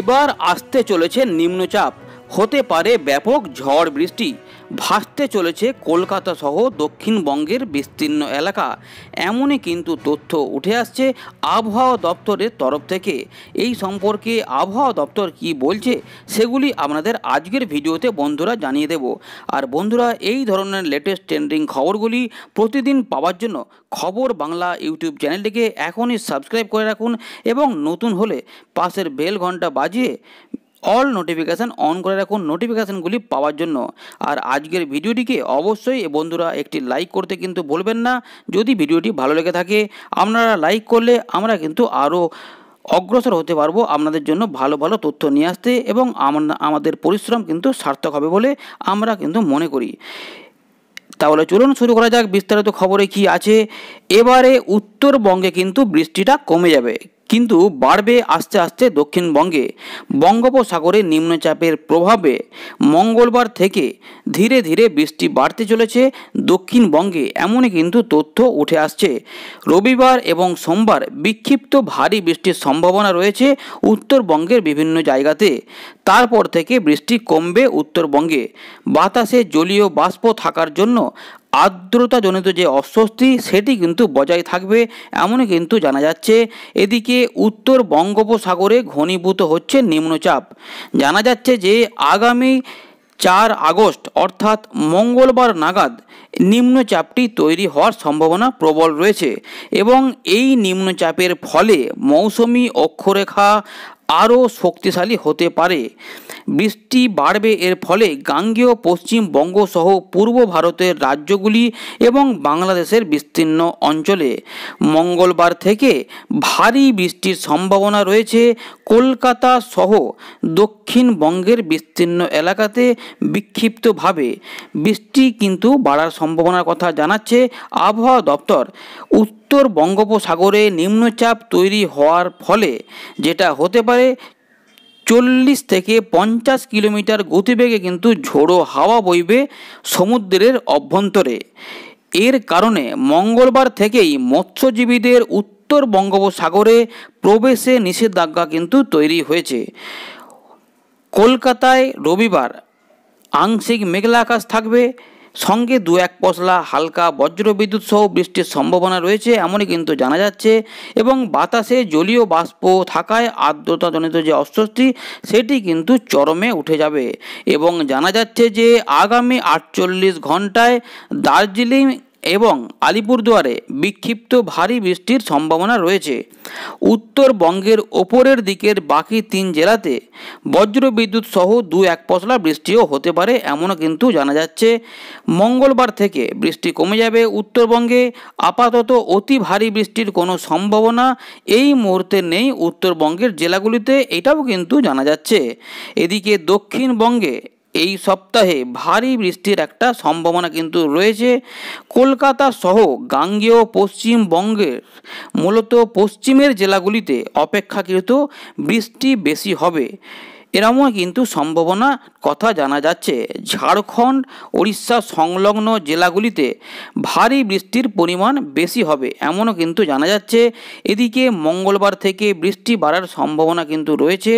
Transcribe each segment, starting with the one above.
এবার আসতে চলেছে নিম্নচাপ হতে পারে ব্যাপক ঝড় বৃষ্টি ভাসতে চলেছে কলকাতা সহ দক্ষিণবঙ্গের বিস্তীর্ণ এলাকা এমনই কিন্তু তথ্য উঠে আসছে আবহাওয়া দপ্তরের তরফ থেকে এই সম্পর্কে আবহাওয়া দপ্তর কি বলছে সেগুলি আপনাদের আজকের ভিডিওতে বন্ধুরা জানিয়ে দেব আর বন্ধুরা এই ধরনের লেটেস্ট ট্রেন্ডিং খবরগুলি প্রতিদিন পাওয়ার জন্য খবর বাংলা ইউটিউব চ্যানেলটিকে এখনই সাবস্ক্রাইব করে রাখুন এবং নতুন হলে পাশের বেল ঘন্টা বাজিয়ে অল নোটিফিকেশান অন করে রাখুন নোটিফিকেশানগুলি পাওয়ার জন্য আর আজকের ভিডিওটিকে অবশ্যই বন্ধুরা একটি লাইক করতে কিন্তু বলবেন না যদি ভিডিওটি ভালো লেগে থাকে আপনারা লাইক করলে আমরা কিন্তু আরও অগ্রসর হতে পারবো আপনাদের জন্য ভালো ভালো তথ্য নিয়ে আসতে এবং আমাদের পরিশ্রম কিন্তু সার্থক হবে বলে আমরা কিন্তু মনে করি তাহলে চলুন শুরু করা যাক বিস্তারিত খবরে কি আছে এবারে উত্তরবঙ্গে কিন্তু বৃষ্টিটা কমে যাবে কিন্তু বাড়বে আস্তে আস্তে দক্ষিণবঙ্গে বঙ্গোপসাগরে নিম্নচাপের প্রভাবে মঙ্গলবার থেকে ধীরে ধীরে বৃষ্টি বাড়তে চলেছে দক্ষিণবঙ্গে এমনই কিন্তু তথ্য উঠে আসছে রবিবার এবং সোমবার বিক্ষিপ্ত ভারী বৃষ্টির সম্ভাবনা রয়েছে উত্তরবঙ্গের বিভিন্ন জায়গাতে তারপর থেকে বৃষ্টি কমবে উত্তরবঙ্গে বাতাসে জলীয় বাষ্প থাকার জন্য আর্দ্রতাজনিত যে অস্বস্তি সেটি কিন্তু বজায় থাকবে এমনই কিন্তু জানা যাচ্ছে এদিকে উত্তর বঙ্গোপসাগরে ঘনীভূত হচ্ছে নিম্নচাপ জানা যাচ্ছে যে আগামী চার আগস্ট অর্থাৎ মঙ্গলবার নাগাদ নিম্নচাপটি তৈরি হওয়ার সম্ভাবনা প্রবল রয়েছে এবং এই নিম্নচাপের ফলে মৌসুমি অক্ষরেখা আরও শক্তিশালী হতে পারে বৃষ্টি বাড়বে এর ফলে গাঙ্গেয় পশ্চিমবঙ্গ সহ পূর্ব ভারতের রাজ্যগুলি এবং বাংলাদেশের বিস্তীর্ণ অঞ্চলে মঙ্গলবার থেকে ভারী বৃষ্টির সম্ভাবনা রয়েছে কলকাতা সহ দক্ষিণবঙ্গের বিস্তীর্ণ এলাকাতে বিক্ষিপ্তভাবে বৃষ্টি কিন্তু বাড়ার সম্ভাবনার কথা জানাচ্ছে আবহাওয়া দপ্তর উত্তর বঙ্গোপসাগরে নিম্নচাপ তৈরি হওয়ার ফলে যেটা হতে পারে চল্লিশ থেকে পঞ্চাশ কিলোমিটার গতিবেগে কিন্তু ঝোড়ো হাওয়া বইবে সমুদ্রের অভ্যন্তরে এর কারণে মঙ্গলবার থেকেই মৎস্যজীবীদের উত্তর বঙ্গোপসাগরে প্রবেশে নিষেধাজ্ঞা কিন্তু তৈরি হয়েছে কলকাতায় রবিবার আংশিক মেঘলা আকাশ থাকবে সঙ্গে দু এক পশলা হালকা বজ্রবিদ্যুৎ সহ বৃষ্টির সম্ভাবনা রয়েছে এমনই কিন্তু জানা যাচ্ছে এবং বাতাসে জলীয় বাষ্প থাকায় আর্দ্রতাজনিত যে অস্বস্তি সেটি কিন্তু চরমে উঠে যাবে এবং জানা যাচ্ছে যে আগামী আটচল্লিশ ঘন্টায় দার্জিলিং এবং আলিপুরদুয়ারে বিক্ষিপ্ত ভারী বৃষ্টির সম্ভাবনা রয়েছে উত্তরবঙ্গের ওপরের দিকের বাকি তিন জেলাতে বজ্রবিদ্যুৎ সহ দু এক পশলা বৃষ্টিও হতে পারে এমনও কিন্তু জানা যাচ্ছে মঙ্গলবার থেকে বৃষ্টি কমে যাবে উত্তরবঙ্গে আপাতত অতি ভারী বৃষ্টির কোনো সম্ভাবনা এই মুহূর্তে নেই উত্তরবঙ্গের জেলাগুলিতে এটাও কিন্তু জানা যাচ্ছে এদিকে দক্ষিণবঙ্গে এই সপ্তাহে ভারী বৃষ্টির একটা সম্ভাবনা কিন্তু রয়েছে কলকাতা সহ গাঙ্গেয় পশ্চিমবঙ্গের মূলত পশ্চিমের জেলাগুলিতে অপেক্ষাকৃত বৃষ্টি বেশি হবে এরমও কিন্তু সম্ভাবনা কথা জানা যাচ্ছে ঝাড়খণ্ড উড়িষ্যা সংলগ্ন জেলাগুলিতে ভারী বৃষ্টির পরিমাণ বেশি হবে এমনও কিন্তু জানা যাচ্ছে এদিকে মঙ্গলবার থেকে বৃষ্টি বাড়ার সম্ভাবনা কিন্তু রয়েছে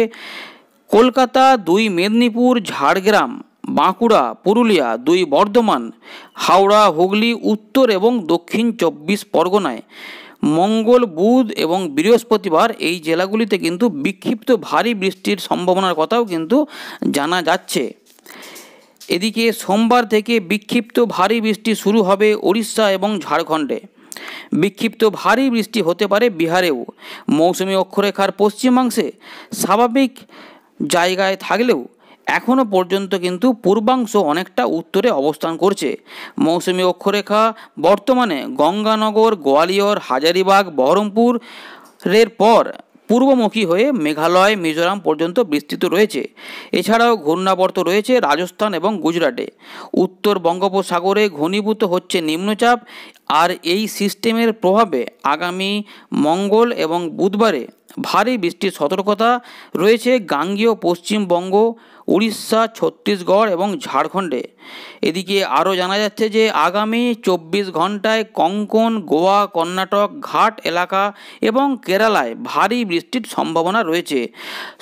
কলকাতা দুই মেদিনীপুর ঝাড়গ্রাম বাঁকুড়া পুরুলিয়া দুই বর্ধমান হাওড়া হুগলি উত্তর এবং দক্ষিণ চব্বিশ পরগনায় মঙ্গল বুধ এবং বৃহস্পতিবার এই জেলাগুলিতে কিন্তু বিক্ষিপ্ত ভারী বৃষ্টির সম্ভাবনার কথাও কিন্তু জানা যাচ্ছে এদিকে সোমবার থেকে বিক্ষিপ্ত ভারী বৃষ্টি শুরু হবে ওড়িশা এবং ঝাড়খণ্ডে বিক্ষিপ্ত ভারী বৃষ্টি হতে পারে বিহারেও মৌসুমি অক্ষরেখার পশ্চিমাংশে স্বাভাবিক জায়গায় থাকলেও এখনও পর্যন্ত কিন্তু পূর্বাংশ অনেকটা উত্তরে অবস্থান করছে মৌসুমি অক্ষরেখা বর্তমানে গঙ্গানগর গোয়ালিয়র হাজারিবাগ বহরমপুর এর পর পূর্বমুখী হয়ে মেঘালয় মিজোরাম পর্যন্ত বিস্তৃত রয়েছে এছাড়াও ঘূর্ণাবর্ত রয়েছে রাজস্থান এবং গুজরাটে উত্তর বঙ্গোপসাগরে ঘনীভূত হচ্ছে নিম্নচাপ আর এই সিস্টেমের প্রভাবে আগামী মঙ্গল এবং বুধবারে ভারী বৃষ্টির সতর্কতা রয়েছে গাঙ্গীয় পশ্চিমবঙ্গ উড়িষ্যা ছত্তিশগড় এবং ঝাড়খণ্ডে এদিকে আরও জানা যাচ্ছে যে আগামী চব্বিশ ঘন্টায় কঙ্কন গোয়া কর্ণাটক ঘাট এলাকা এবং কেরালায় ভারী বৃষ্টির সম্ভাবনা রয়েছে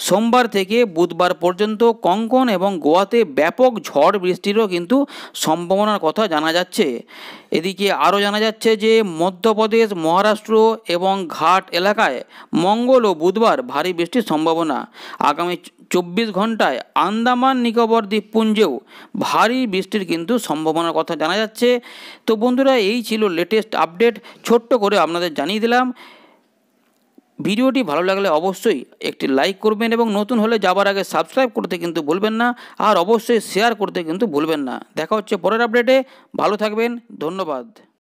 সোমবার থেকে বুধবার পর্যন্ত কঙ্কন এবং গোয়াতে ব্যাপক ঝড় বৃষ্টিরও কিন্তু সম্ভাবনার কথা জানা যাচ্ছে এদিকে আরও জানা যাচ্ছে যে মধ্যপ্রদেশ মহারাষ্ট্র এবং ঘাট এলাকায় মঙ্গল থাকলেও বুধবার ভারী বৃষ্টির সম্ভাবনা আগামী চব্বিশ ঘন্টায় আন্দামান নিকোবর দ্বীপপুঞ্জেও ভারী বৃষ্টির কিন্তু সম্ভাবনার কথা জানা যাচ্ছে তো বন্ধুরা এই ছিল লেটেস্ট আপডেট ছোট্ট করে আপনাদের জানিয়ে দিলাম ভিডিওটি ভালো লাগলে অবশ্যই একটি লাইক করবেন এবং নতুন হলে যাবার আগে সাবস্ক্রাইব করতে কিন্তু ভুলবেন না আর অবশ্যই শেয়ার করতে কিন্তু ভুলবেন না দেখা হচ্ছে পরের আপডেটে ভালো থাকবেন ধন্যবাদ